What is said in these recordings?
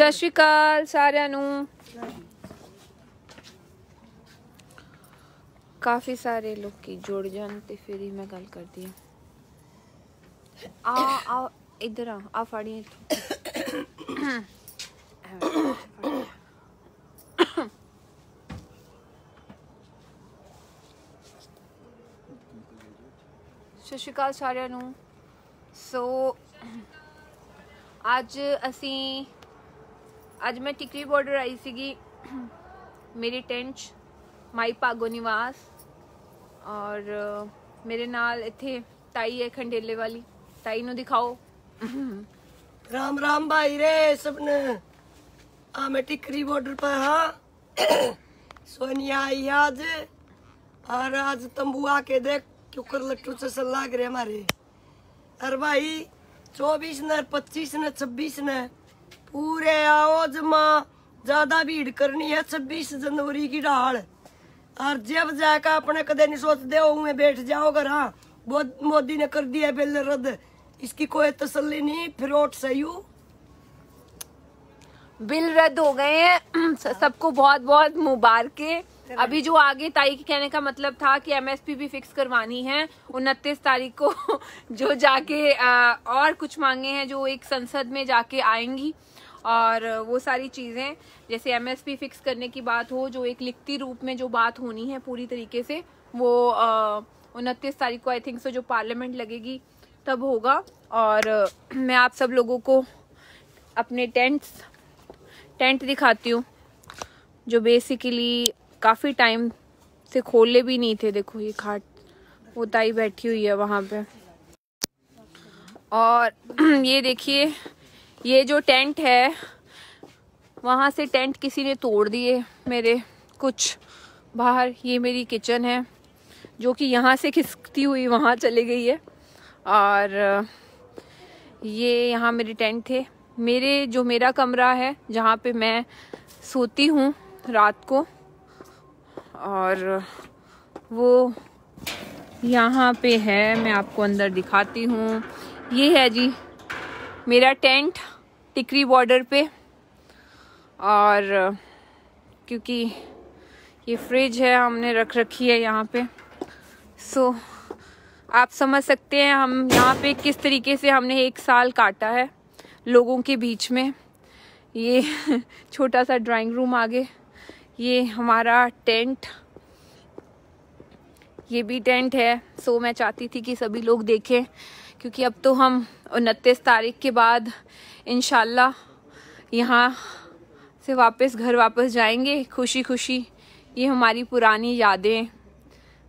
सताल सारू काफी सारे लोग जुड़ जाते फिर मैं गल कर दी आ, आ इधर आ आ फाड़ी इतना सत सारू सो ਅੱਜ ਅਸੀਂ ਅੱਜ ਮੈਂ ਟਿਕਰੀ ਬਾਰਡਰ ਆਈ ਸੀਗੀ ਮੇਰੇ ਟੈਂਟ ਮਾਈ ਪਾਗੋ ਨਿਵਾਸ ਔਰ ਮੇਰੇ ਨਾਲ ਇੱਥੇ ਤਾਈ ਹੈ ਖੰਡੇਲੇ ਵਾਲੀ ਤਾਈ ਨੂੰ ਦਿਖਾਓ ਰਾਮ ਰਾਮ ਭਾਈ रे सबने ਆ ਮੈਂ ਟਿਕਰੀ ਬਾਰਡਰ पर ਹਾਂ सोनिया आई आज और आज तंबू आके देख क्यों लट्टू से सलाह करे हमारे अरे भाई चौबीस न पच्चीस न छब्बीस न पूरे आओ जमा ज्यादा भीड़ करनी है छब्बीस जनवरी की ढाल और जब जाकर अपने कदे नहीं सोचते हो बैठ जाओ घर हाँ मोदी ने कर दिया बिल रद्द इसकी कोई तसल्ली नहीं फिर उठ सही बिल रद्द हो गए हैं सबको बहुत बहुत मुबारकें अभी जो आगे ताई के कहने का मतलब था कि एमएसपी भी फिक्स करवानी है उनतीस तारीख को जो जाके और कुछ मांगे हैं जो एक संसद में जाके आएंगी और वो सारी चीज़ें जैसे एमएसपी फिक्स करने की बात हो जो एक लिखती रूप में जो बात होनी है पूरी तरीके से वो उनतीस तारीख को आई थिंक सो जो पार्लियामेंट लगेगी तब होगा और मैं आप सब लोगों को अपने टेंट्स टेंट दिखाती हूँ जो बेसिकली काफ़ी टाइम से खोले भी नहीं थे देखो ये खाट वो ताई बैठी हुई है वहाँ पे और ये देखिए ये जो टेंट है वहाँ से टेंट किसी ने तोड़ दिए मेरे कुछ बाहर ये मेरी किचन है जो कि यहाँ से खिसकती हुई वहाँ चली गई है और ये यहाँ मेरे टेंट थे मेरे जो मेरा कमरा है जहाँ पे मैं सोती हूँ रात को और वो यहाँ पे है मैं आपको अंदर दिखाती हूँ ये है जी मेरा टेंट टिकरी बॉर्डर पे और क्योंकि ये फ्रिज है हमने रख रखी है यहाँ पे सो आप समझ सकते हैं हम यहाँ पे किस तरीके से हमने एक साल काटा है लोगों के बीच में ये छोटा सा ड्राइंग रूम आगे ये हमारा टेंट ये भी टेंट है सो मैं चाहती थी कि सभी लोग देखें क्योंकि अब तो हम उनतीस तारीख के बाद इन यहाँ से वापस घर वापस जाएंगे खुशी खुशी ये हमारी पुरानी यादें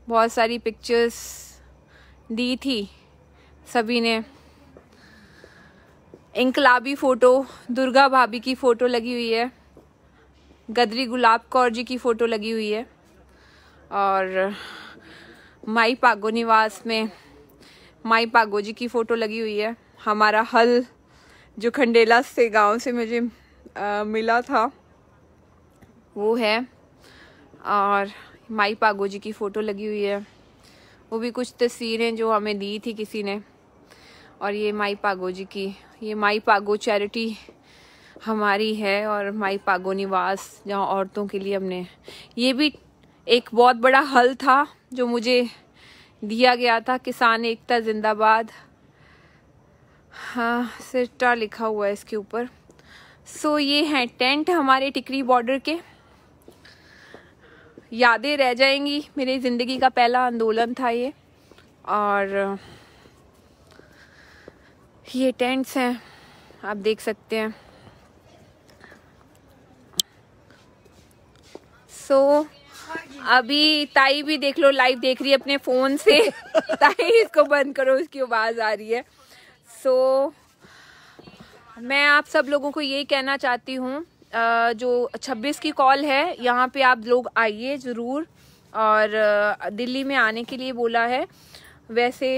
बहुत सारी पिक्चर्स दी थी सभी ने इनकलाबी फ़ोटो दुर्गा भाभी की फ़ोटो लगी हुई है गदरी गुलाब कौर जी की फ़ोटो लगी हुई है और माई पागो निवास में माई पागो जी की फ़ोटो लगी हुई है हमारा हल जो खंडेला से गांव से मुझे आ, मिला था वो है और माई पागो जी की फ़ोटो लगी हुई है वो भी कुछ तस्वीरें जो हमें दी थी किसी ने और ये माई पागो जी की ये माई पागो चैरिटी हमारी है और माई पागो निवास जहाँ औरतों के लिए हमने ये भी एक बहुत बड़ा हल था जो मुझे दिया गया था किसान एकता जिंदाबाद हाँ सिरटा लिखा हुआ है इसके ऊपर सो ये हैं टेंट हमारे टिकरी बॉर्डर के यादें रह जाएंगी मेरी ज़िंदगी का पहला आंदोलन था ये और ये टेंट्स हैं आप देख सकते हैं सो so, अभी ताई भी देख लो लाइव देख रही है अपने फ़ोन से ताई इसको बंद करो उसकी आवाज़ आ रही है सो so, मैं आप सब लोगों को यही कहना चाहती हूँ जो 26 की कॉल है यहाँ पे आप लोग आइए ज़रूर और दिल्ली में आने के लिए बोला है वैसे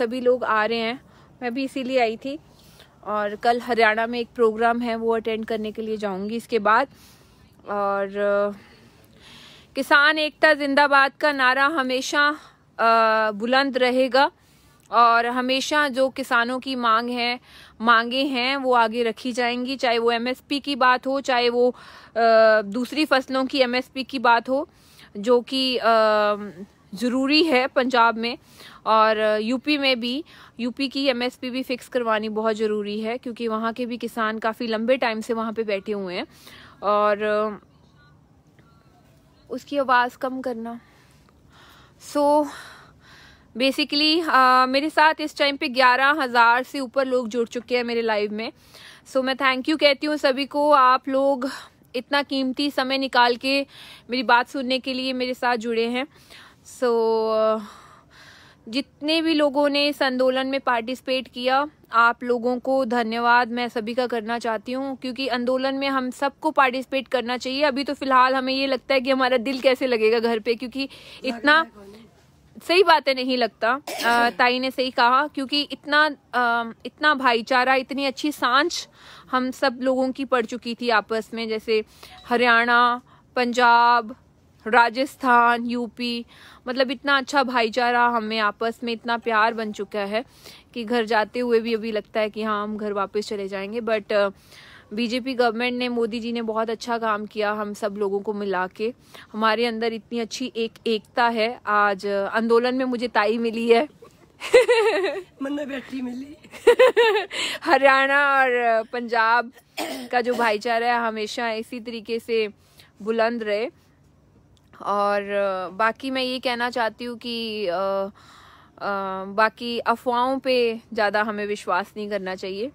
सभी लोग आ रहे हैं मैं भी इसीलिए आई थी और कल हरियाणा में एक प्रोग्राम है वो अटेंड करने के लिए जाऊंगी इसके बाद और किसान एकता जिंदाबाद का नारा हमेशा बुलंद रहेगा और हमेशा जो किसानों की मांग है मांगे हैं वो आगे रखी जाएंगी चाहे वो एमएसपी की बात हो चाहे वो दूसरी फसलों की एमएसपी की बात हो जो कि ज़रूरी है पंजाब में और यूपी में भी यूपी की एमएसपी भी फ़िक्स करवानी बहुत ज़रूरी है क्योंकि वहाँ के भी किसान काफ़ी लंबे टाइम से वहाँ पे बैठे हुए हैं और उसकी आवाज़ कम करना सो बेसिकली मेरे साथ इस टाइम पे ग्यारह हज़ार से ऊपर लोग जुड़ चुके हैं मेरे लाइव में सो so, मैं थैंक यू कहती हूँ सभी को आप लोग इतना कीमती समय निकाल के मेरी बात सुनने के लिए मेरे साथ जुड़े हैं सो so, जितने भी लोगों ने इस आंदोलन में पार्टिसिपेट किया आप लोगों को धन्यवाद मैं सभी का करना चाहती हूँ क्योंकि आंदोलन में हम सबको पार्टिसिपेट करना चाहिए अभी तो फिलहाल हमें ये लगता है कि हमारा दिल कैसे लगेगा घर पे क्योंकि इतना सही बातें नहीं लगता ताई ने सही कहा क्योंकि इतना आ, इतना भाईचारा इतनी अच्छी सांझ हम सब लोगों की पड़ चुकी थी आपस में जैसे हरियाणा पंजाब राजस्थान यूपी मतलब इतना अच्छा भाईचारा हमें आपस में इतना प्यार बन चुका है कि घर जाते हुए भी अभी लगता है कि हाँ हम घर वापस चले जाएंगे बट बीजेपी गवर्नमेंट ने मोदी जी ने बहुत अच्छा काम किया हम सब लोगों को मिला के हमारे अंदर इतनी अच्छी एक एकता है आज uh, आंदोलन में मुझे ताई मिली है मन्ना बैटरी मिली हरियाणा और uh, पंजाब का जो भाईचारा है हमेशा इसी तरीके से बुलंद रहे और uh, बाकी मैं ये कहना चाहती हूँ कि आ, बाकी अफवाहों पे ज़्यादा हमें विश्वास नहीं करना चाहिए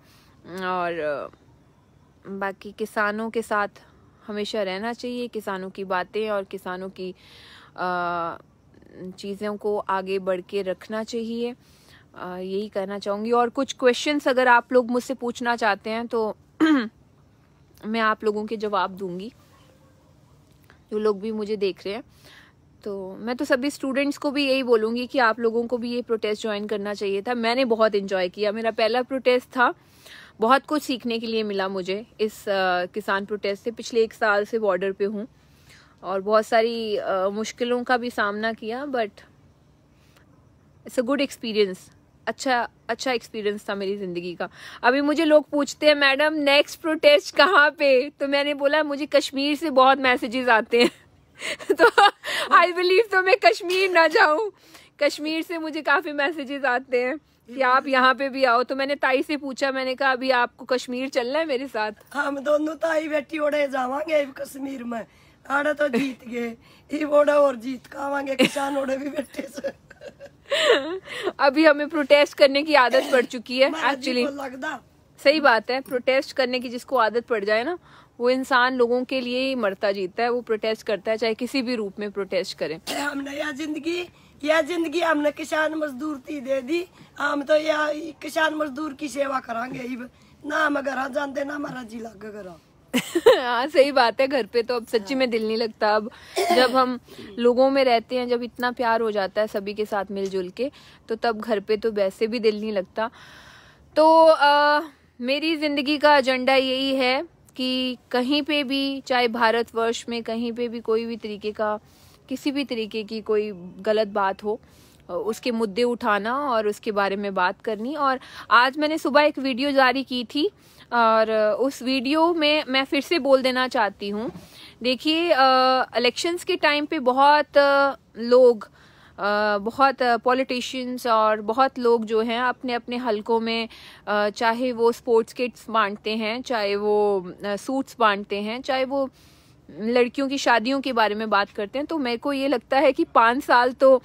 और बाकी किसानों के साथ हमेशा रहना चाहिए किसानों की बातें और किसानों की चीज़ों को आगे बढ़ के रखना चाहिए यही कहना चाहूँगी और कुछ क्वेश्चंस अगर आप लोग मुझसे पूछना चाहते हैं तो मैं आप लोगों के जवाब दूंगी जो लोग भी मुझे देख रहे हैं तो मैं तो सभी स्टूडेंट्स को भी यही बोलूँगी कि आप लोगों को भी ये प्रोटेस्ट ज्वाइन करना चाहिए था मैंने बहुत इन्जॉय किया मेरा पहला प्रोटेस्ट था बहुत कुछ सीखने के लिए मिला मुझे इस आ, किसान प्रोटेस्ट से पिछले एक साल से बॉर्डर पे हूँ और बहुत सारी आ, मुश्किलों का भी सामना किया but it's a good experience अच्छा अच्छा एक्सपीरियंस था मेरी ज़िंदगी का अभी मुझे लोग पूछते हैं मैडम नेक्स्ट प्रोटेस्ट कहाँ पे तो मैंने बोला मुझे कश्मीर से बहुत मैसेजेस आते हैं तो आई बिलीव तो मैं कश्मीर ना जाऊं कश्मीर से मुझे काफ़ी मैसेजेस आते हैं कि आप यहाँ पे भी आओ तो मैंने ताई से पूछा मैंने कहा अभी आपको कश्मीर चलना है मेरे साथ हम दोनों ताई बैठी ओड़े जावांगे कश्मीर में आड़ा तो जीत गए ओडा और जीत कावांगे किसान ओड़े भी बैठे से अभी हमें प्रोटेस्ट करने की आदत पड़ चुकी है एक्चुअली लगता सही बात है प्रोटेस्ट करने की जिसको आदत पड़ जाए ना वो इंसान लोगों के लिए ही मरता जीता है वो प्रोटेस्ट करता है चाहे किसी भी रूप में प्रोटेस्ट करें हमने यह जिंदगी यह जिंदगी हमने किसान मजदूर थी दे दी हम तो यह किसान मजदूर की सेवा करांगे ना हम घर हाँ जानते ना हमारा जी लग करा हाँ सही बात है घर पे तो अब सच्ची में दिल नहीं लगता अब जब हम लोगों में रहते हैं जब इतना प्यार हो जाता है सभी के साथ मिलजुल के तो तब घर पे तो वैसे भी दिल नहीं लगता तो आ, मेरी ज़िंदगी का एजेंडा यही है कि कहीं पे भी चाहे भारतवर्ष में कहीं पे भी कोई भी तरीके का किसी भी तरीके की कोई गलत बात हो उसके मुद्दे उठाना और उसके बारे में बात करनी और आज मैंने सुबह एक वीडियो जारी की थी और उस वीडियो में मैं फिर से बोल देना चाहती हूँ देखिए इलेक्शंस के टाइम पे बहुत लोग बहुत पॉलिटिशियंस और बहुत लोग जो हैं अपने अपने हलकों में चाहे वो स्पोर्ट्स किट्स बांटते हैं चाहे वो सूट्स बांटते हैं चाहे वो लड़कियों की शादियों के बारे में बात करते हैं तो मेरे को ये लगता है कि पाँच साल तो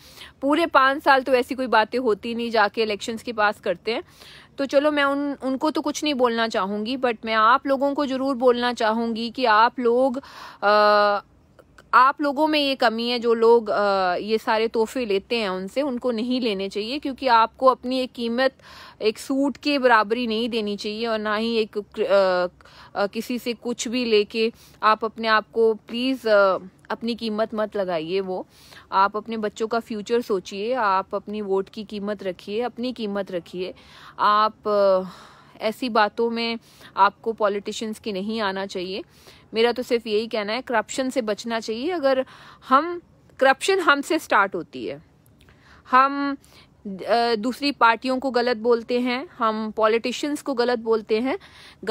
पूरे पाँच साल तो ऐसी कोई बातें होती नहीं जाके इलेक्शंस के पास करते हैं तो चलो मैं उन उनको तो कुछ नहीं बोलना चाहूँगी बट मैं आप लोगों को ज़रूर बोलना चाहूँगी कि आप लोग आ, आप लोगों में ये कमी है जो लोग ये सारे तोहफे लेते हैं उनसे उनको नहीं लेने चाहिए क्योंकि आपको अपनी एक कीमत एक सूट के बराबरी नहीं देनी चाहिए और ना ही एक आ, किसी से कुछ भी लेके आप अपने आप को प्लीज़ अपनी कीमत मत लगाइए वो आप अपने बच्चों का फ्यूचर सोचिए आप अपनी वोट की कीमत रखिए अपनी कीमत रखिए आप ऐसी बातों में आपको पॉलिटिशियंस की नहीं आना चाहिए मेरा तो सिर्फ यही कहना है करप्शन से बचना चाहिए अगर हम करप्शन हमसे स्टार्ट होती है हम दूसरी पार्टियों को गलत बोलते हैं हम पॉलिटिशियंस को गलत बोलते हैं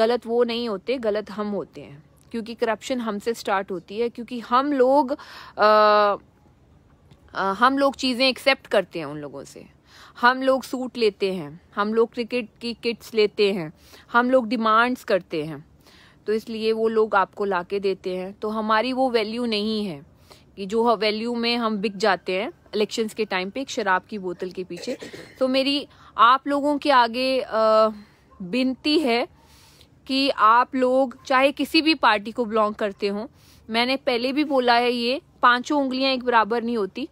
गलत वो नहीं होते गलत हम होते हैं क्योंकि करप्शन हमसे स्टार्ट होती है क्योंकि हम लोग आ, आ, हम लोग चीज़ें एक्सेप्ट करते हैं उन लोगों से हम लोग सूट लेते हैं हम लोग क्रिकेट की किट्स लेते हैं हम लोग डिमांड्स करते हैं तो इसलिए वो लोग आपको ला के देते हैं तो हमारी वो वैल्यू नहीं है कि जो वैल्यू में हम बिक जाते हैं इलेक्शंस के टाइम पे एक शराब की बोतल के पीछे तो मेरी आप लोगों के आगे विनती है कि आप लोग चाहे किसी भी पार्टी को बिलोंग करते हों मैंने पहले भी बोला है ये पांचों उंगलियां एक बराबर नहीं होती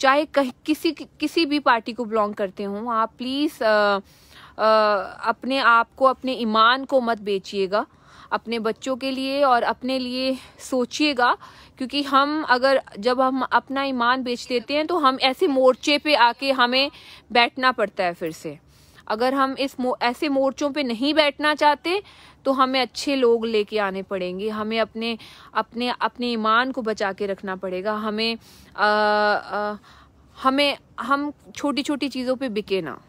चाहे कह, किसी किसी भी पार्टी को बिलोंग करते हों आप प्लीज़ अपने आप को अपने ईमान को मत बेचिएगा अपने बच्चों के लिए और अपने लिए सोचिएगा क्योंकि हम अगर जब हम अपना ईमान बेच देते हैं तो हम ऐसे मोर्चे पे आके हमें बैठना पड़ता है फिर से अगर हम इस मो, ऐसे मोर्चों पे नहीं बैठना चाहते तो हमें अच्छे लोग लेके आने पड़ेंगे हमें अपने अपने अपने ईमान को बचा के रखना पड़ेगा हमें आ, आ, हमें हम छोटी छोटी चीज़ों पे बिके ना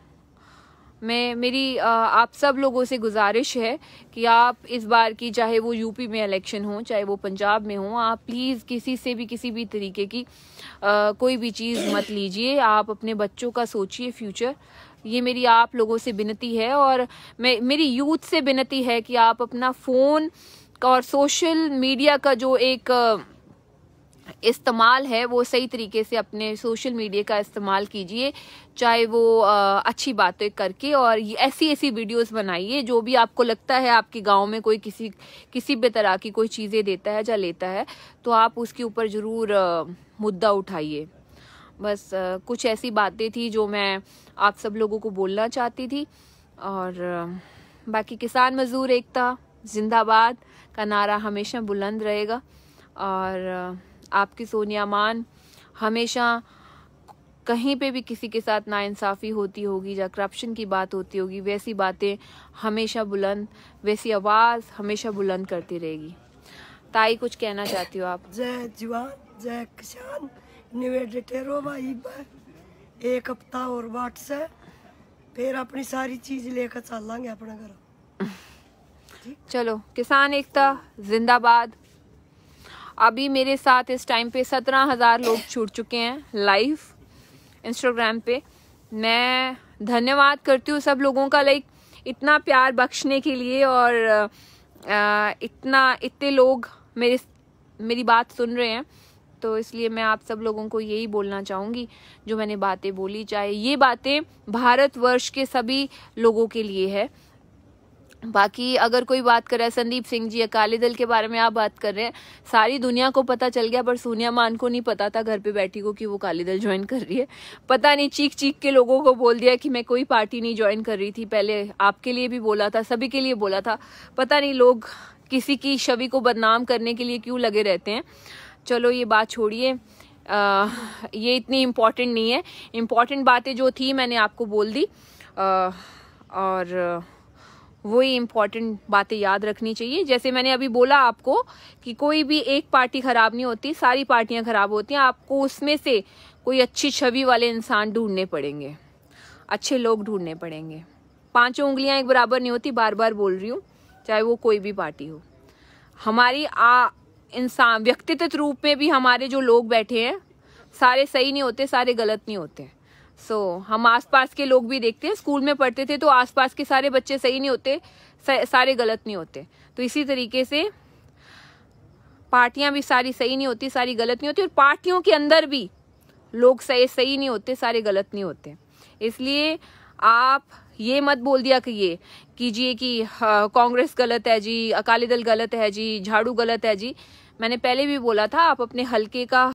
मैं मेरी आ, आप सब लोगों से गुजारिश है कि आप इस बार की चाहे वो यूपी में इलेक्शन हो चाहे वो पंजाब में हो आप प्लीज़ किसी से भी किसी भी तरीके की आ, कोई भी चीज़ मत लीजिए आप अपने बच्चों का सोचिए फ्यूचर ये मेरी आप लोगों से विनती है और मे, मेरी यूथ से विनती है कि आप अपना फ़ोन और सोशल मीडिया का जो एक इस्तेमाल है वो सही तरीके से अपने सोशल मीडिया का इस्तेमाल कीजिए चाहे वो आ, अच्छी बातें करके और ऐसी ऐसी वीडियोस बनाइए जो भी आपको लगता है आपके गांव में कोई किसी किसी भी तरह की कोई चीज़ें देता है या लेता है तो आप उसके ऊपर ज़रूर मुद्दा उठाइए बस कुछ ऐसी बातें थी जो मैं आप सब लोगों को बोलना चाहती थी और बाकी किसान मजदूर एकता जिंदाबाद का नारा हमेशा बुलंद रहेगा और आपकी सोनिया मान हमेशा कहीं पे भी किसी के साथ नाइंसाफ़ी होती होगी या करप्शन की बात होती होगी वैसी बातें हमेशा बुलंद वैसी आवाज़ हमेशा बुलंद करती रहेगी ताई कुछ कहना चाहती हो आप जय जवान जय किसान निवेदे ठहरो भाई एक हफ्ता और वाट्स से फिर अपनी सारी चीज लेकर चल चलेंगे अपने घर चलो किसान एकता जिंदाबाद अभी मेरे साथ इस टाइम पे सत्रह हज़ार लोग छूट चुके हैं लाइव इंस्टाग्राम पे मैं धन्यवाद करती हूँ सब लोगों का लाइक इतना प्यार बख्शने के लिए और इतना इतने लोग मेरे मेरी बात सुन रहे हैं तो इसलिए मैं आप सब लोगों को यही बोलना चाहूंगी जो मैंने बातें बोली चाहे ये बातें भारतवर्ष के सभी लोगों के लिए है बाकी अगर कोई बात कर रहा है संदीप सिंह जी अकाली दल के बारे में आप बात कर रहे हैं सारी दुनिया को पता चल गया पर सोनिया मान को नहीं पता था घर पे बैठी को कि वो अकाली दल ज्वाइन कर रही है पता नहीं चीख चीख के लोगों को बोल दिया कि मैं कोई पार्टी नहीं ज्वाइन कर रही थी पहले आपके लिए भी बोला था सभी के लिए बोला था पता नहीं लोग किसी की छवि को बदनाम करने के लिए क्यों लगे रहते हैं चलो ये बात छोड़िए ये इतनी इम्पॉर्टेंट नहीं है इम्पॉर्टेंट बातें जो थी मैंने आपको बोल दी आ, और वही इम्पॉर्टेंट बातें याद रखनी चाहिए जैसे मैंने अभी बोला आपको कि कोई भी एक पार्टी ख़राब नहीं होती सारी पार्टियां ख़राब होती हैं आपको उसमें से कोई अच्छी छवि वाले इंसान ढूंढने पड़ेंगे अच्छे लोग ढूंढने पड़ेंगे पांचों उंगलियां एक बराबर नहीं होती बार बार बोल रही हूँ चाहे वो कोई भी पार्टी हो हमारी आ इंसान व्यक्तित्व रूप में भी हमारे जो लोग बैठे हैं सारे सही नहीं होते सारे गलत नहीं होते सो so, हम आसपास के लोग भी देखते हैं स्कूल में पढ़ते थे तो आसपास के सारे बच्चे सही नहीं होते सारे गलत नहीं होते तो इसी तरीके से पार्टियां भी सारी सही नहीं होती सारी गलत नहीं होती और पार्टियों के अंदर भी लोग सही सही नहीं होते सारे गलत नहीं होते इसलिए आप ये मत बोल दिया कि ये कीजिए कि हाँ, कांग्रेस गलत है जी अकाली दल गलत है जी झाड़ू गलत है जी मैंने पहले भी बोला था आप अपने हल्के का